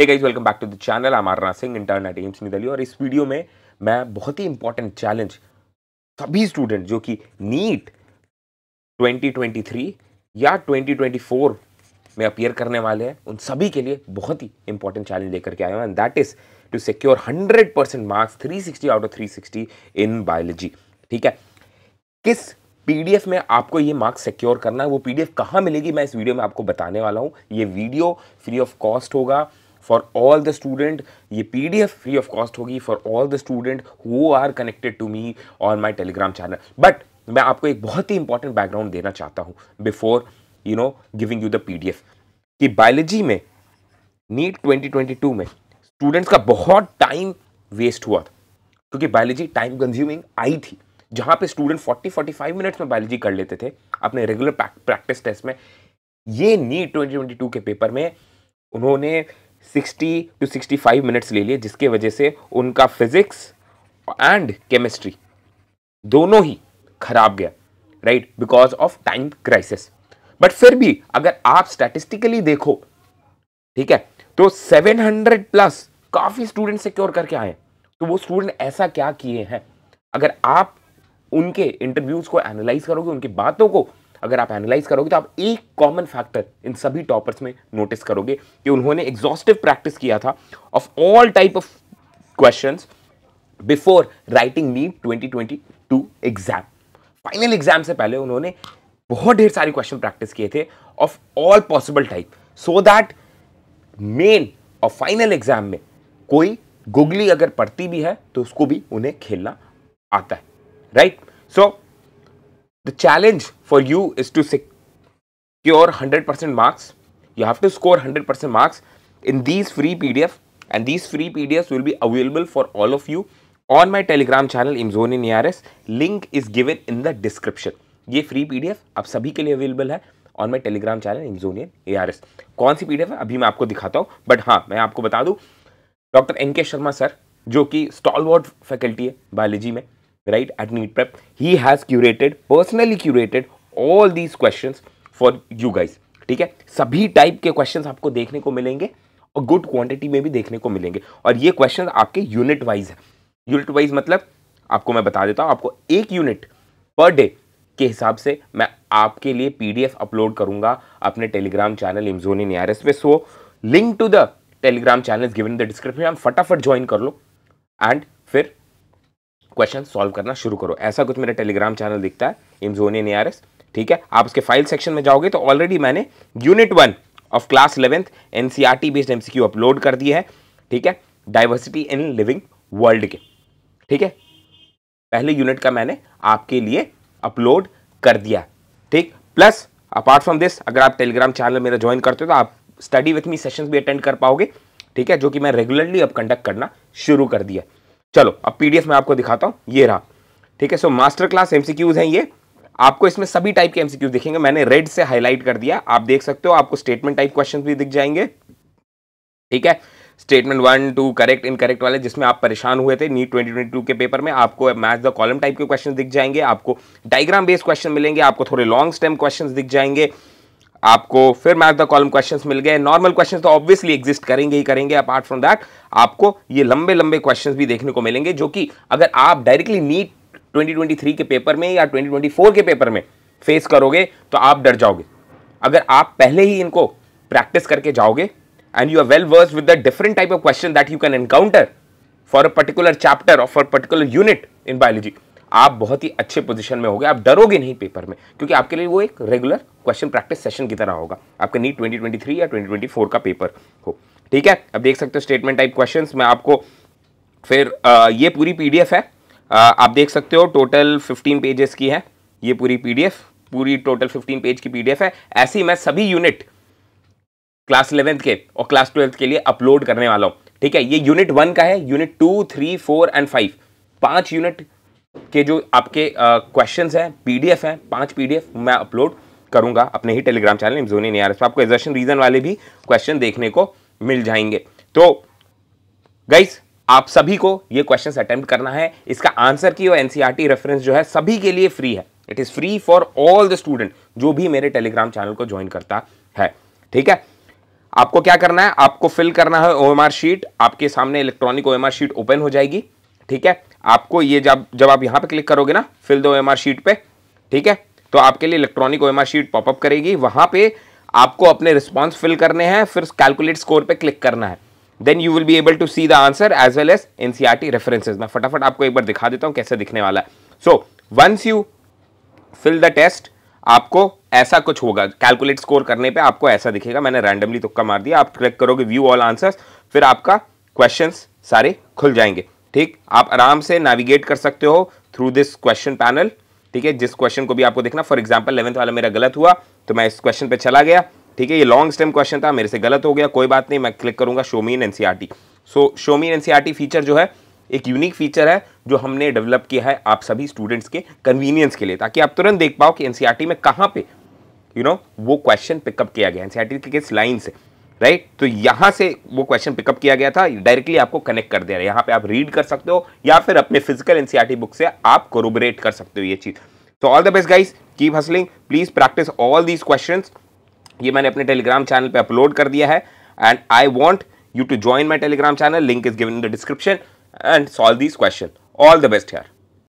hey guys welcome back to the channel I'm Aarna Singh intern at AIIMS AIIMS निदली और इस वीडियो में मैं बहुत ही इंपॉर्टेंट चैलेंज सभी स्टूडेंट जो कि नीट 2023 या 2024 में अपियर करने वाले हैं उन सभी के लिए बहुत ही इंपॉर्टेंट चैलेंज लेकर के आया हूँ and that is to secure 100 percent marks 360 out of 360 in biology ठीक है किस पीडीएफ में आपको ये मार्क्स सिक्योर करना है वो पीडीएफ कहाँ मिलेगी मैं इस वीडियो में आपको बताने वाला हूँ ये वीडियो फ्री ऑफ कॉस्ट होगा फॉर ऑल द स्टूडेंट ये P D F free of cost होगी for all the student who are connected to me on my Telegram channel but मैं आपको एक बहुत ही इंपॉर्टेंट बैकग्राउंड देना चाहता हूँ before you know giving you the P D F कि बायोलॉजी में नीट ट्वेंटी ट्वेंटी टू में स्टूडेंट्स का बहुत टाइम वेस्ट हुआ था क्योंकि बायोलॉजी टाइम कंज्यूमिंग आई थी जहाँ पे student forty forty five minutes में बायोलॉजी कर लेते थे अपने रेगुलर प्रैक्टिस टेस्ट में ये नीट ट्वेंटी ट्वेंटी टू के पेपर में उन्होंने 60 टू 65 मिनट्स ले लिए जिसके वजह से उनका फिजिक्स एंड केमिस्ट्री दोनों ही खराब गया right because of time crisis but फिर भी अगर आप स्टैटिस्टिकली देखो ठीक है तो 700 प्लस काफ़ी स्टूडेंट सिक्योर करके आए तो वो स्टूडेंट ऐसा क्या किए हैं अगर आप उनके इंटरव्यूज को एनालाइज करोगे उनकी बातों को अगर आप एनालाइज करोगे तो आप एक कॉमन फैक्टर इन सभी टॉपर्स में नोटिस करोगे कि उन्होंने एग्जॉस्टिव प्रैक्टिस किया था of all type of question before writing NEET twenty exam final exam से पहले उन्होंने बहुत ढेर सारे क्वेश्चन प्रैक्टिस किए थे of all possible type so that main और फाइनल एग्जाम में कोई गुगली अगर पढ़ती भी है तो उसको भी उन्हें खेलना आता है right so the challenge for you is to secure hundred percent marks you have to score hundred percent marks in these free P D F and these free P D F will be available for all of you on my Telegram channel इमजोन in A R S link is given in the description ये free P D F आप सभी के लिए available है on my Telegram channel in इमजोनियन A R S कौन सी पी डी एफ है अभी मैं आपको दिखाता हूँ बट हाँ मैं आपको बता दूँ डॉक्टर एन के शर्मा सर जो कि स्टॉल वार्ड फैकल्टी है बायोलॉजी में right at NEET prep he has curated personally curated all these question for you guys ठीक है सभी टाइप के क्वेश्चन आपको देखने को मिलेंगे और गुड क्वांटिटी में भी देखने को मिलेंगे और ये क्वेश्चन आपके यूनिट वाइज है यूनिट वाइज मतलब आपको मैं बता देता हूँ आपको एक यूनिट पर डे के हिसाब से मैं आपके लिए पीडीएफ अपलोड करूंगा अपने टेलीग्राम चैनल इमजोनी नियरेस्ट पे so link to the Telegram channel is given the description आप फटाफट ज्वाइन कर लो एंड फिर क्वेश्चन सॉल्व करना शुरू करो ऐसा कुछ मेरा टेलीग्राम चैनल दिखता है इमजोनी नियरेस्ट ठीक है आप उसके फाइल सेक्शन में जाओगे तो ऑलरेडी मैंने unit one of class eleventh N based MCQ upload कर दिया है ठीक है डाइवर्सिटी इन लिविंग वर्ल्ड के ठीक है पहले यूनिट का मैंने आपके लिए अपलोड कर दिया ठीक प्लस अपार्ट फ्रॉम दिस अगर आप टेलीग्राम चैनल मेरा ज्वाइन करते हो तो आप स्टडी विथ मी सेशंस भी अटेंड कर पाओगे ठीक है जो कि मैं रेगुलरली अब कंडक्ट करना शुरू कर दिया चलो अब पीडीएफ में आपको दिखाता हूं ये रहा ठीक है सो मास्टर क्लास एमसीक्यूज हैं ये आपको इसमें सभी टाइप के एमसीक्यू दिखेंगे मैंने रेड से हाईलाइट कर दिया आप देख सकते हो आपको स्टेटमेंट टाइप क्वेश्चन भी दिख जाएंगे ठीक है statement one two correct incorrect वाले जिसमें आप परेशान हुए थे नीट 2022 के पेपर में आपको मैच द कॉलम टाइप के क्वेश्चन दिख जाएंगे आपको डायग्राम बेस्ड क्वेश्चन मिलेंगे आपको थोड़े लॉन्ग स्टेम क्वेश्चन दिख जाएंगे आपको फिर मैच द कॉलम क्वेश्चंस मिल गए नॉर्मल क्वेश्चन तो ऑब्वियसली एग्जिस्ट करेंगे ही करेंगे अपार्ट फ्रॉम दैट आपको ये लंबे लंबे क्वेश्चन भी देखने को मिलेंगे जो कि अगर आप डायरेक्टली नीट 2023 के पेपर में या 2024 के पेपर में फेस करोगे तो आप डर जाओगे अगर आप पहले ही इनको प्रैक्टिस करके जाओगे and you are well vers with the different type of question that you can encounter for a particular chapter और for particular unit in biology आप बहुत ही अच्छे पोजीशन में होगे आप डरोगे नहीं पेपर में क्योंकि आपके लिए वो एक रेगुलर क्वेश्चन प्रैक्टिस सेशन की तरह होगा आपका नीट 2023 या 2024 का पेपर हो ठीक है अब देख सकते हो स्टेटमेंट टाइप क्वेश्चंस मैं आपको फिर आ, ये पूरी पीडीएफ है आप देख सकते हो टोटल 15 पेजेस की है ये पूरी पीडीएफ पूरी टोटल 15 पेज की पीडीएफ है ऐसे ही मैं सभी यूनिट क्लास इलेवेंथ के और क्लास ट्वेल्थ के लिए अपलोड करने वाला हूँ ठीक है ये यूनिट वन का है unit two three four and five पांच यूनिट के जो आपके क्वेश्चन हैं पीडीएफ हैं पाँच पीडीएफ मैं अपलोड करूंगा अपने ही टेलीग्राम चैनल जोनी नहीं आ आपको एजर्शन रीजन वाले भी क्वेश्चन देखने को मिल जाएंगे तो गाइस आप सभी को ये क्वेश्चन अटेम्प्ट करना है इसका आंसर की और एनसीईआरटी रेफरेंस e जो है सभी के लिए फ्री है it is free for all the student जो भी मेरे टेलीग्राम चैनल को ज्वाइन करता है ठीक है आपको क्या करना है आपको फिल करना है ओ शीट आपके सामने इलेक्ट्रॉनिक ओ शीट ओपन हो जाएगी ठीक है आपको ये जब जब आप यहाँ पे क्लिक करोगे ना फिल दो ओ शीट पे ठीक है तो आपके लिए इलेक्ट्रॉनिक ओ शीट पॉपअप करेगी वहाँ पे आपको अपने रिस्पॉन्स फिल करने हैं फिर कैलकुलेट स्कोर पे क्लिक करना है then you will be able to see the answer as well as NCERT references मैं फटाफट आपको एक बार दिखा देता हूँ कैसे दिखने वाला है so once you fill the test आपको ऐसा कुछ होगा कैलकुलेट स्कोर करने पे आपको ऐसा दिखेगा मैंने रैंडमली तुक्का मार दिया आप क्लिक करोगे व्यू ऑल आंसर्स फिर आपका क्वेश्चंस सारे खुल जाएंगे ठीक आप आराम से नेविगेट कर सकते हो थ्रू दिस क्वेश्चन पैनल ठीक है जिस क्वेश्चन को भी आपको देखना फॉर एग्जाम्पल इलेवंथ वाला मेरा गलत हुआ तो मैं इस क्वेश्चन पर चला गया ठीक है ये लॉन्ग स्टेम क्वेश्चन था मेरे से गलत हो गया कोई बात नहीं मैं क्लिक करूंगा show me in N so show me in N feature जो है एक यूनिक फीचर है जो हमने डेवलप किया है आप सभी स्टूडेंट्स के कन्वीनियंस के लिए ताकि आप तुरंत देख पाओ कि एन e में कहाँ पे यू नो वो क्वेश्चन पिकअप किया गया एन e के किस लाइन से राइट तो यहाँ से वो क्वेश्चन पिकअप किया गया था डायरेक्टली आपको कनेक्ट कर दिया यहाँ पे आप रीड कर सकते हो या फिर अपने फिजिकल एनसीआरटी बुक से आप कोरोबरेट कर सकते हो ये चीज तो all the best guys keep hustling please practice all these questions ये मैंने अपने टेलीग्राम चैनल पे अपलोड कर दिया है and I want you to join my Telegram channel link is given in the description and solve this question all the best यार